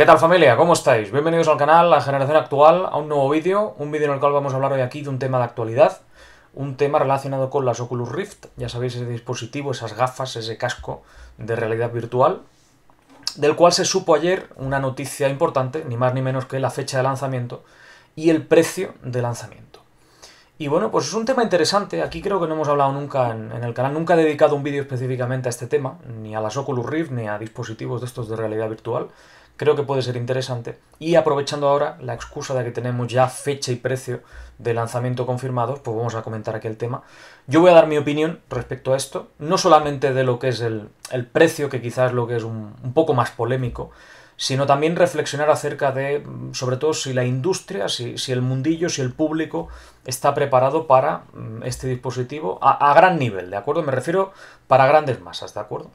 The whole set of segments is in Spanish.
¿Qué tal familia? ¿Cómo estáis? Bienvenidos al canal La Generación Actual, a un nuevo vídeo, un vídeo en el cual vamos a hablar hoy aquí de un tema de actualidad, un tema relacionado con las Oculus Rift, ya sabéis ese dispositivo, esas gafas, ese casco de realidad virtual, del cual se supo ayer una noticia importante, ni más ni menos que la fecha de lanzamiento y el precio de lanzamiento. Y bueno, pues es un tema interesante, aquí creo que no hemos hablado nunca en, el canal, nunca he dedicado un vídeo específicamente a este tema, ni a las Oculus Rift, ni a dispositivos de estos de realidad virtual, creo que puede ser interesante. Y aprovechando ahora la excusa de que tenemos ya fecha y precio de lanzamiento confirmados, pues vamos a comentar aquí el tema. Yo voy a dar mi opinión respecto a esto, no solamente de lo que es el, precio, que quizás es lo que es un, poco más polémico, sino también reflexionar acerca de, mm, sobre todo, si la industria, si, el mundillo, si el público está preparado para mm, este dispositivo a, gran nivel, ¿de acuerdo? Me refiero para grandes masas, ¿de acuerdo?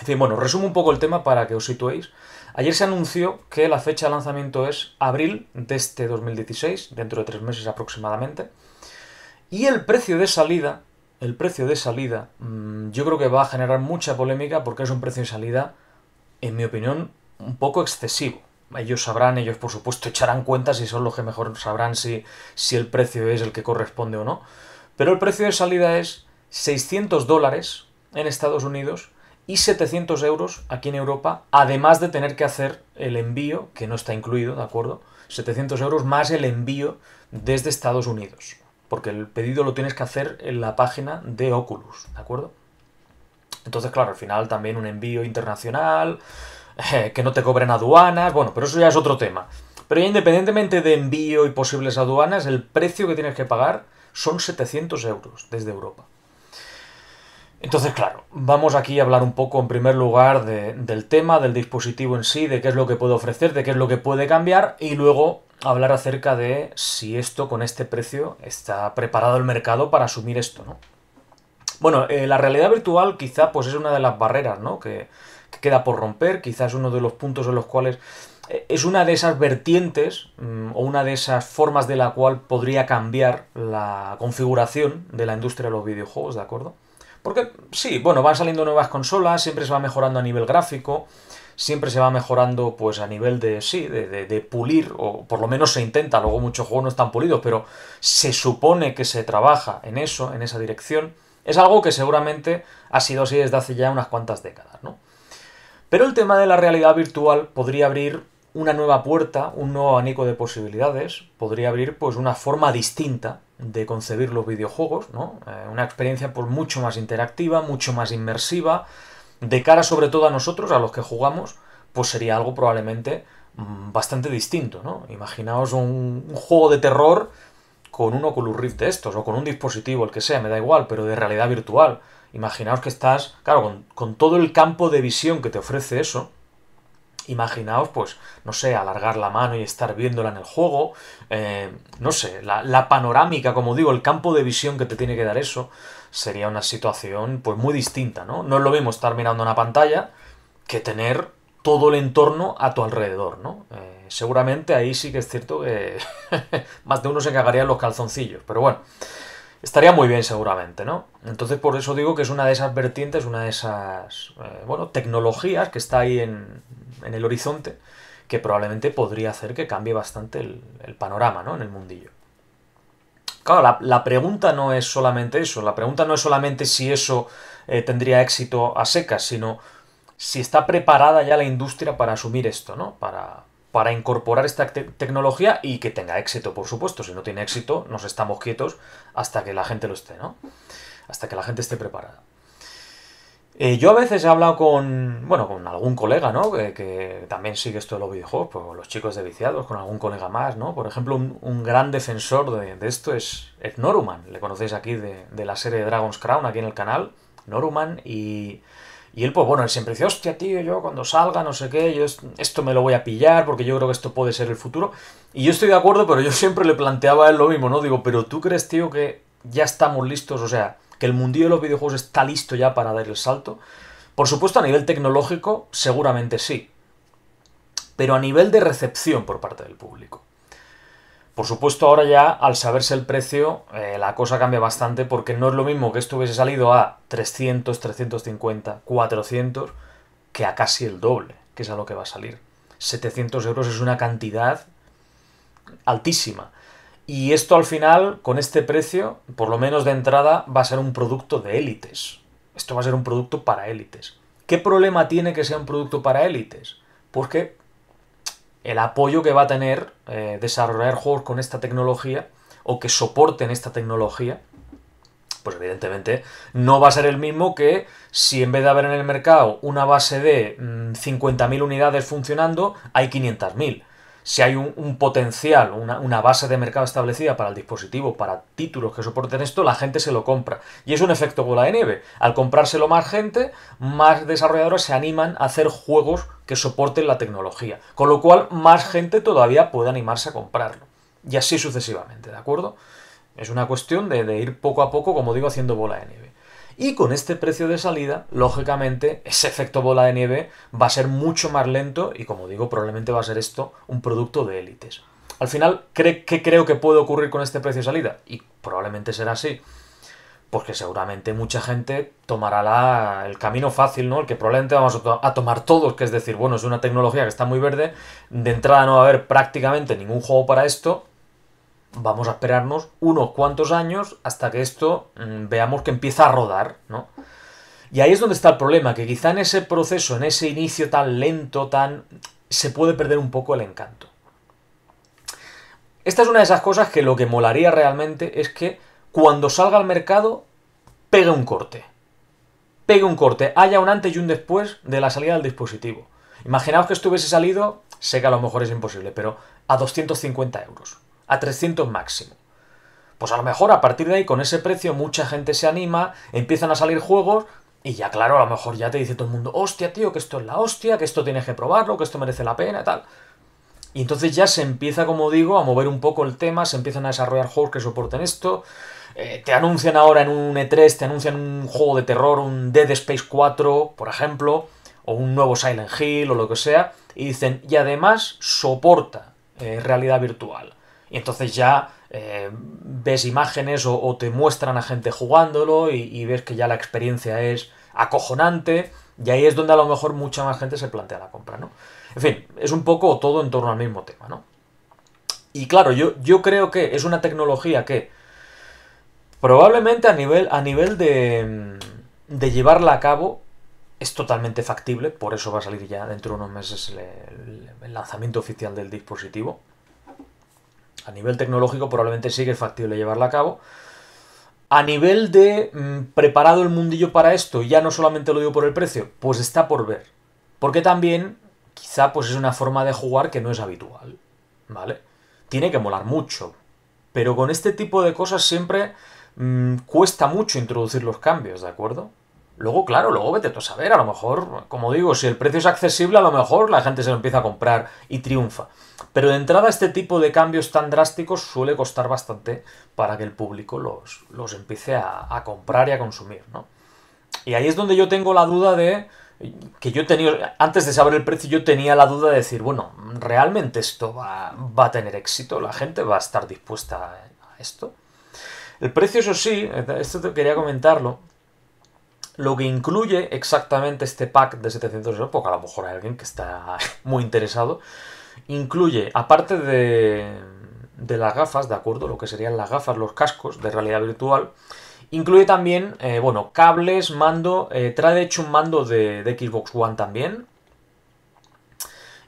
En fin, bueno, resumo un poco el tema para que os situéis. Ayer se anunció que la fecha de lanzamiento es abril de este 2016, dentro de tres meses aproximadamente. Y el precio de salida, el precio de salida, mm, yo creo que va a generar mucha polémica porque es un precio de salida, en mi opinión, un poco excesivo. Ellos sabrán, ellos por supuesto echarán cuentas y son los que mejor sabrán si, si el precio es el que corresponde o no. Pero el precio de salida es 600 dólares en Estados Unidos y 700 euros aquí en Europa, además de tener que hacer el envío, que no está incluido, ¿de acuerdo? 700 euros más el envío desde Estados Unidos, porque el pedido lo tienes que hacer en la página de Oculus, ¿de acuerdo? Entonces, claro, al final también un envío internacional, eh, que no te cobren aduanas, bueno, pero eso ya es otro tema. Pero ya independientemente de envío y posibles aduanas, el precio que tienes que pagar son 700 euros desde Europa. Entonces, claro, vamos aquí a hablar un poco en primer lugar del tema, del dispositivo en sí, de qué es lo que puede ofrecer, de qué es lo que puede cambiar y luego hablar acerca de si esto con este precio está preparado el mercado para asumir esto, ¿no? Bueno, eh, la realidad virtual quizá pues es una de las barreras, ¿no? Que, queda por romper, quizás uno de los puntos en los cuales eh, es una de esas vertientes mm, o una de esas formas de la cual podría cambiar la configuración de la industria de los videojuegos, ¿de acuerdo? Porque sí, bueno, van saliendo nuevas consolas, siempre se va mejorando a nivel gráfico, siempre se va mejorando pues a nivel de, sí, de, pulir, o por lo menos se intenta, luego muchos juegos no están pulidos, pero se supone que se trabaja en eso, en esa dirección. Es algo que seguramente ha sido así desde hace ya unas cuantas décadas, ¿no? Pero el tema de la realidad virtual podría abrir una nueva puerta, un nuevo abanico de posibilidades, podría abrir pues una forma distinta de concebir los videojuegos, ¿no? Eh, una experiencia por pues, mucho más interactiva, mucho más inmersiva, de cara sobre todo a nosotros, a los que jugamos, pues sería algo probablemente mm, bastante distinto, ¿no? Imaginaos un, juego de terror con un Oculus Rift de estos, o con un dispositivo, el que sea, me da igual, pero de realidad virtual. Imaginaos que estás, claro, con todo el campo de visión que te ofrece eso, imaginaos, pues, no sé, alargar la mano y estar viéndola en el juego, eh, no sé, la, panorámica, como digo, el campo de visión que te tiene que dar eso, sería una situación, pues, muy distinta, ¿no? No es lo mismo estar mirando una pantalla que tener todo el entorno a tu alrededor, ¿no? Eh, seguramente ahí sí que es cierto que más de uno se cagaría los calzoncillos, pero bueno estaría muy bien seguramente, ¿no? Entonces por eso digo que es una de esas vertientes, una de esas, eh, bueno, tecnologías que está ahí en, el horizonte, que probablemente podría hacer que cambie bastante el, panorama, ¿no? En el mundillo. Claro, la, pregunta no es solamente eso, la pregunta no es solamente si eso eh, tendría éxito a secas, sino si está preparada ya la industria para asumir esto, ¿no? Para, para incorporar esta tecnología y que tenga éxito, por supuesto. Si no tiene éxito, nos estamos quietos hasta que la gente lo esté, ¿no? Hasta que la gente esté preparada. Eh, yo a veces he hablado con, bueno, con algún colega, ¿no? Que, también sigue esto de los videojuegos, pues, los chicos de viciados, con algún colega más, ¿no? Por ejemplo, un, gran defensor de, esto es, Noruman, le conocéis aquí de, la serie Dragon's Crown, aquí en el canal, Noruman, y y él, pues bueno, él siempre dice, hostia, tío, yo cuando salga, no sé qué, yo esto me lo voy a pillar porque yo creo que esto puede ser el futuro. Y yo estoy de acuerdo, pero yo siempre le planteaba a él lo mismo, ¿no? Digo, pero tú crees, tío, que ya estamos listos, o sea, que el mundillo de los videojuegos está listo ya para dar el salto. Por supuesto, a nivel tecnológico, seguramente sí. Pero a nivel de recepción por parte del público. Por supuesto, ahora ya al saberse el precio, eh, la cosa cambia bastante porque no es lo mismo que esto hubiese salido a 300, 350, 400 que a casi el doble, que es a lo que va a salir. 700 euros es una cantidad altísima. Y esto al final, con este precio, por lo menos de entrada, va a ser un producto de élites. Esto va a ser un producto para élites. ¿Qué problema tiene que sea un producto para élites? Porque pues el apoyo que va a tener eh, desarrollar juegos con esta tecnología o que soporten esta tecnología, pues evidentemente no va a ser el mismo que si en vez de haber en el mercado una base de 50.000 mm, unidades funcionando, hay 500.000 si hay un, potencial, una, una, base de mercado establecida para el dispositivo, para títulos que soporten esto, la gente se lo compra. Y es un efecto bola de nieve. Al comprárselo más gente, más desarrolladores se animan a hacer juegos que soporten la tecnología. Con lo cual, más gente todavía puede animarse a comprarlo. Y así sucesivamente, ¿de acuerdo? Es una cuestión de, de ir poco a poco, como digo, haciendo bola de nieve. Y con este precio de salida, lógicamente, ese efecto bola de nieve va a ser mucho más lento y, como digo, probablemente va a ser esto un producto de élites. Al final, ¿qué creo que puede ocurrir con este precio de salida? Y probablemente será así. Porque seguramente mucha gente tomará la, el camino fácil, ¿no? El que probablemente vamos a, a, tomar todos, que es decir, bueno, es una tecnología que está muy verde, de entrada no va a haber prácticamente ningún juego para esto, vamos a esperarnos unos cuantos años hasta que esto mm, veamos que empieza a rodar, ¿no? Y ahí es donde está el problema, que quizá en ese proceso, en ese inicio tan lento, tan... se puede perder un poco el encanto. Esta es una de esas cosas que lo que molaría realmente es que cuando salga al mercado, pegue un corte. Pegue un corte, haya un antes y un después de la salida del dispositivo. Imaginaos que esto hubiese salido, sé que a lo mejor es imposible, pero a 250 euros a 300 máximo. Pues a lo mejor a partir de ahí con ese precio mucha gente se anima, empiezan a salir juegos y ya claro, a lo mejor ya te dice todo el mundo, hostia tío, que esto es la hostia, que esto tienes que probarlo, que esto merece la pena y tal. Y entonces ya se empieza, como digo, a mover un poco el tema, se empiezan a desarrollar juegos que soporten esto. Eh, te anuncian ahora en un E3, te anuncian un juego de terror, un Dead Space 4, por ejemplo, o un nuevo Silent Hill o lo que sea, y dicen, y además soporta eh, realidad virtual y entonces ya eh, ves imágenes o, te muestran a gente jugándolo y, ves que ya la experiencia es acojonante y ahí es donde a lo mejor mucha más gente se plantea la compra, ¿no? En fin, es un poco todo en torno al mismo tema, ¿no? Y claro, yo, yo creo que es una tecnología que probablemente a nivel, a nivel de, de llevarla a cabo es totalmente factible, por eso va a salir ya dentro de unos meses el lanzamiento oficial del dispositivo a nivel tecnológico probablemente sí que es factible llevarla a cabo. A nivel de mm, preparado el mundillo para esto, ya no solamente lo digo por el precio, pues está por ver. Porque también quizá pues es una forma de jugar que no es habitual, ¿vale? Tiene que molar mucho, pero con este tipo de cosas siempre mm, cuesta mucho introducir los cambios, ¿de acuerdo? Luego, claro, luego vete tú a saber, a lo mejor, como digo, si el precio es accesible, a lo mejor la gente se lo empieza a comprar y triunfa. Pero de entrada este tipo de cambios tan drásticos suele costar bastante para que el público los, los empiece a, comprar y a consumir, ¿no? Y ahí es donde yo tengo la duda de que yo tenía, antes de saber el precio, yo tenía la duda de decir, bueno, ¿realmente esto va, va a tener éxito? ¿La gente va a estar dispuesta a esto? El precio, eso sí, esto te quería comentarlo, lo que incluye exactamente este pack de 700 euros, porque a lo mejor hay alguien que está muy interesado, incluye, aparte de, las gafas, ¿de acuerdo? Lo que serían las gafas, los cascos de realidad virtual, Incluye también, eh, bueno, cables, mando, eh, trae de hecho un mando de, Xbox One también.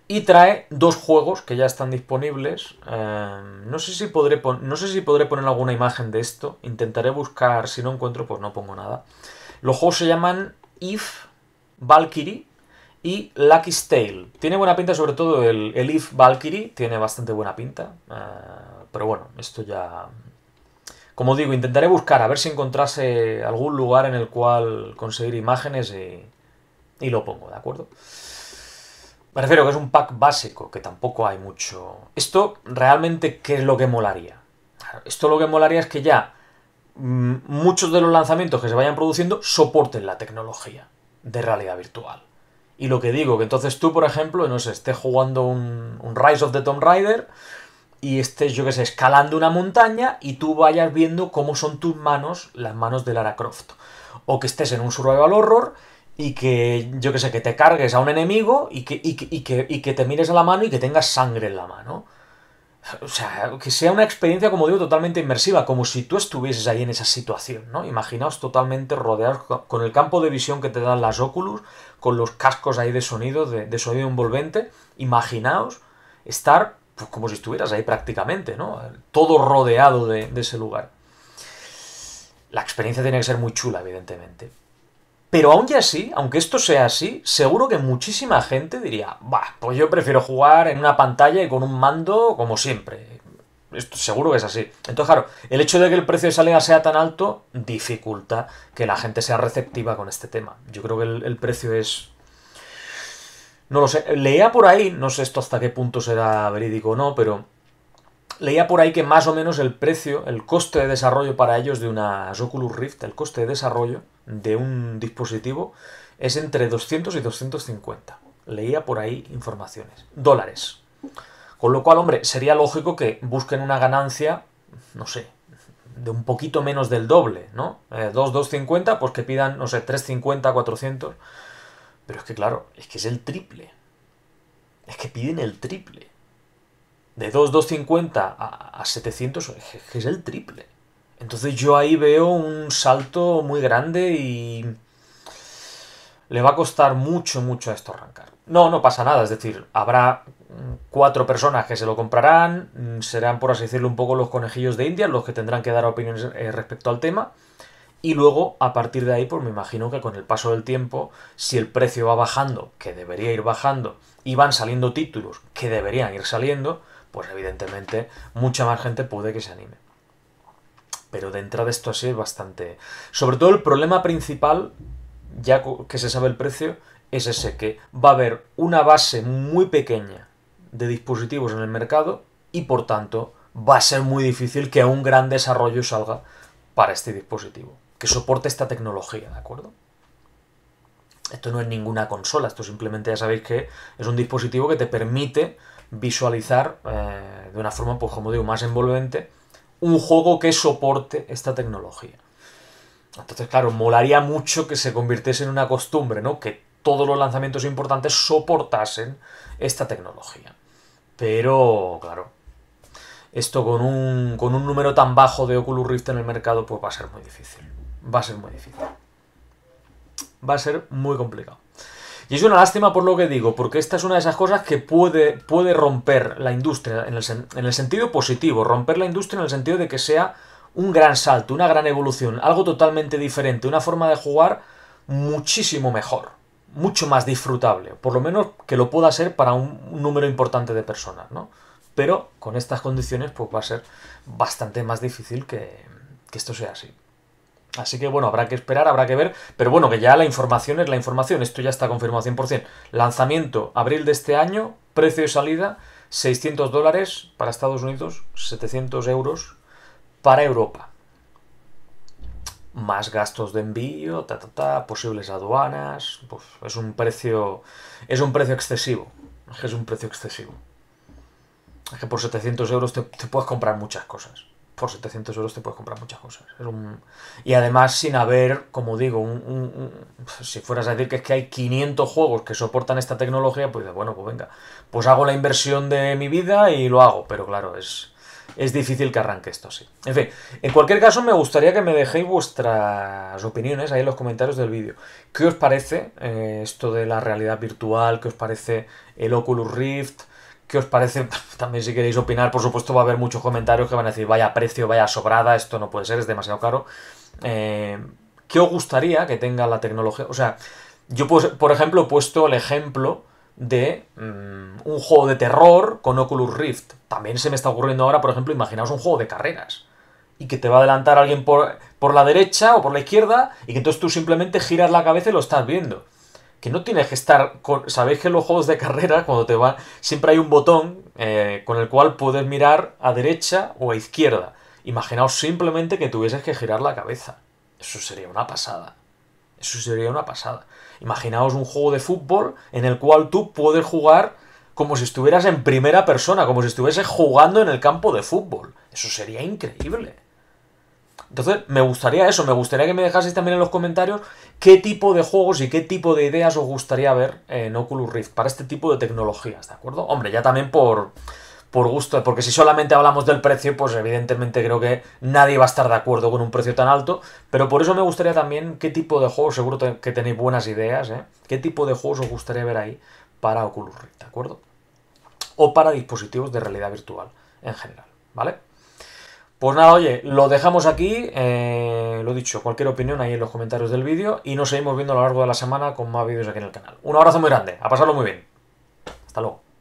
Y trae dos juegos que ya están disponibles. Em, no, sé si podré no sé si podré poner alguna imagen de esto. Intentaré buscar, si no encuentro, pues no pongo nada. Los juegos se llaman If, Valkyrie y Lucky's Tale. Tiene buena pinta, sobre todo el, If Valkyrie, tiene bastante buena pinta. Eh, pero bueno, esto ya. Como digo, intentaré buscar a ver si encontrase algún lugar en el cual conseguir imágenes y, y lo pongo, ¿de acuerdo? Prefiero que es un pack básico, que tampoco hay mucho. Esto realmente, ¿qué es lo que molaría? Esto lo que molaría es que ya Mm, muchos de los lanzamientos que se vayan produciendo soporten la tecnología de realidad virtual. Y lo que digo, que entonces tú, por ejemplo, no sé, estés jugando un, Rise of the Tomb Raider y estés, yo que sé, escalando una montaña y tú vayas viendo cómo son tus manos, las manos de Lara Croft. O que estés en un survival horror y que, yo qué sé, que te cargues a un enemigo y que, y que, y que, y que te mires a la mano y que tengas sangre en la mano o sea, que sea una experiencia, como digo, totalmente inmersiva, como si tú estuvieses ahí en esa situación, ¿no? Imaginaos totalmente rodeados con el campo de visión que te dan las Oculus, con los cascos ahí de sonido, de, sonido envolvente, imaginaos estar pues, como si estuvieras ahí prácticamente, ¿no? Todo rodeado de ese lugar. La experiencia tiene que ser muy chula, evidentemente. Pero aún ya así, aunque esto sea así, seguro que muchísima gente diría, bah, pues yo prefiero jugar en una pantalla y con un mando como siempre. Esto seguro que es así. Entonces, claro, el hecho de que el precio de salida sea tan alto dificulta que la gente sea receptiva con este tema. Yo creo que el, precio es... No lo sé. Leía por ahí, no sé esto hasta qué punto será verídico o no, pero leía por ahí que más o menos el precio, el coste de desarrollo para ellos de una Oculus Rift, el coste de desarrollo, de un dispositivo es entre 200 y 250. Leía por ahí informaciones. Dólares. Con lo cual, hombre, sería lógico que busquen una ganancia, no sé, de un poquito menos del doble, ¿no? 2250 eh, pues que pidan, no sé, 3,50, 400. Pero es que, claro, es que es el triple. Es que piden el triple. De 2,250 a, a 700, que es el triple. Entonces yo ahí veo un salto muy grande y le va a costar mucho, mucho a esto arrancar. No, no pasa nada, es decir, habrá cuatro personas que se lo comprarán, mm, serán, por así decirlo, un poco los conejillos de India, los que tendrán que dar opiniones eh, respecto al tema. Y luego, a partir de ahí, pues me imagino que con el paso del tiempo, si el precio va bajando, que debería ir bajando, y van saliendo títulos que deberían ir saliendo, pues evidentemente mucha más gente puede que se anime pero de entrada esto así es bastante... Sobre todo el problema principal, ya que se sabe el precio, es ese, que va a haber una base muy pequeña de dispositivos en el mercado y por tanto va a ser muy difícil que un gran desarrollo salga para este dispositivo, que soporte esta tecnología, ¿de acuerdo? Esto no es ninguna consola, esto simplemente ya sabéis que es un dispositivo que te permite visualizar eh, de una forma, pues como digo, más envolvente un juego que soporte esta tecnología. Entonces, claro, molaría mucho que se convirtiese en una costumbre, ¿no? Que todos los lanzamientos importantes soportasen esta tecnología. Pero, claro, esto con un, con un número tan bajo de Oculus Rift en el mercado, pues va a ser muy difícil. Va a ser muy difícil. Va a ser muy complicado. Y es una lástima por lo que digo, porque esta es una de esas cosas que puede, puede romper la industria en el, sentido positivo, romper la industria en el sentido de que sea un gran salto, una gran evolución, algo totalmente diferente, una forma de jugar muchísimo mejor, mucho más disfrutable, por lo menos que lo pueda ser para un, número importante de personas, ¿no? Pero con estas condiciones pues va a ser bastante más difícil que esto sea así. Así que bueno, habrá que esperar, habrá que ver, pero bueno, que ya la información es la información, esto ya está confirmado 100%. Lanzamiento, abril de este año, precio de salida, 600 dólares para Estados Unidos, 700 euros para Europa. Más gastos de envío, ta, ta, ta, posibles aduanas, pues es un precio, es un precio excesivo, es un precio excesivo. Es que por 700 euros te puedes comprar muchas cosas por 700 euros te puedes comprar muchas cosas. Y además sin haber, como digo, si fueras a decir que es que hay 500 juegos que soportan esta tecnología, pues bueno, pues venga, pues hago la inversión de mi vida y lo hago. Pero claro, es, es difícil que arranque esto así. En fin, en cualquier caso me gustaría que me dejéis vuestras opiniones ahí en los comentarios del vídeo. ¿Qué os parece eh, esto de la realidad virtual? ¿Qué os parece el Oculus Rift? ¿Qué os parece? También si queréis opinar, por supuesto va a haber muchos comentarios que van a decir, vaya precio, vaya sobrada, esto no puede ser, es demasiado caro. Eh, ¿Qué os gustaría que tenga la tecnología? O sea, yo pues, por ejemplo he puesto el ejemplo de mm, un juego de terror con Oculus Rift. También se me está ocurriendo ahora, por ejemplo, imaginaos un juego de carreras. Y que te va a adelantar alguien por, por la derecha o por la izquierda y que entonces tú simplemente giras la cabeza y lo estás viendo que no tienes que estar con... Sabéis que en los juegos de carrera, cuando te van, siempre hay un botón eh, con el cual puedes mirar a derecha o a izquierda. Imaginaos simplemente que tuvieses que girar la cabeza. Eso sería una pasada. Eso sería una pasada. Imaginaos un juego de fútbol en el cual tú puedes jugar como si estuvieras en primera persona, como si estuvieses jugando en el campo de fútbol. Eso sería increíble. Entonces, me gustaría eso, me gustaría que me dejaseis también en los comentarios qué tipo de juegos y qué tipo de ideas os gustaría ver en Oculus Rift para este tipo de tecnologías, ¿de acuerdo? Hombre, ya también por, por gusto, porque si solamente hablamos del precio, pues evidentemente creo que nadie va a estar de acuerdo con un precio tan alto, pero por eso me gustaría también qué tipo de juegos, seguro que tenéis buenas ideas, ¿eh? ¿Qué tipo de juegos os gustaría ver ahí para Oculus Rift, ¿de acuerdo? O para dispositivos de realidad virtual en general, ¿vale? Pues nada, oye, lo dejamos aquí. Lo eh, lo dicho, cualquier opinión ahí en los comentarios del vídeo. Y nos seguimos viendo a lo largo de la semana con más vídeos aquí en el canal. Un abrazo muy grande. A pasarlo muy bien. Hasta luego.